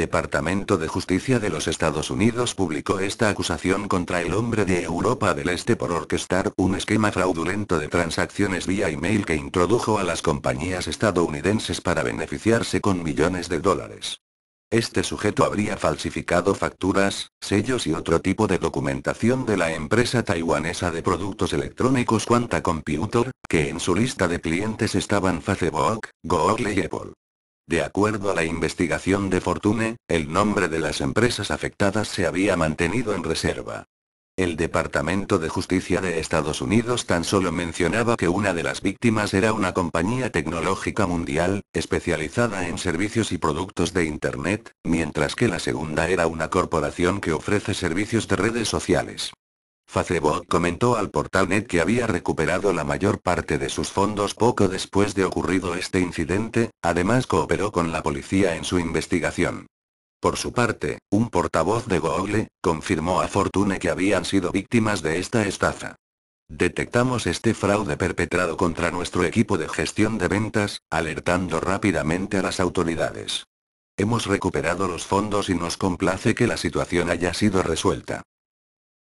Departamento de Justicia de los Estados Unidos publicó esta acusación contra el hombre de Europa del Este por orquestar un esquema fraudulento de transacciones vía email que introdujo a las compañías estadounidenses para beneficiarse con millones de dólares. Este sujeto habría falsificado facturas, sellos y otro tipo de documentación de la empresa taiwanesa de productos electrónicos Quanta Computer, que en su lista de clientes estaban Facebook, Google y Apple. De acuerdo a la investigación de Fortune, el nombre de las empresas afectadas se había mantenido en reserva. El Departamento de Justicia de Estados Unidos tan solo mencionaba que una de las víctimas era una compañía tecnológica mundial, especializada en servicios y productos de Internet, mientras que la segunda era una corporación que ofrece servicios de redes sociales. Facebook comentó al portal NET que había recuperado la mayor parte de sus fondos poco después de ocurrido este incidente, además cooperó con la policía en su investigación. Por su parte, un portavoz de Google, confirmó a Fortune que habían sido víctimas de esta estafa. Detectamos este fraude perpetrado contra nuestro equipo de gestión de ventas, alertando rápidamente a las autoridades. Hemos recuperado los fondos y nos complace que la situación haya sido resuelta.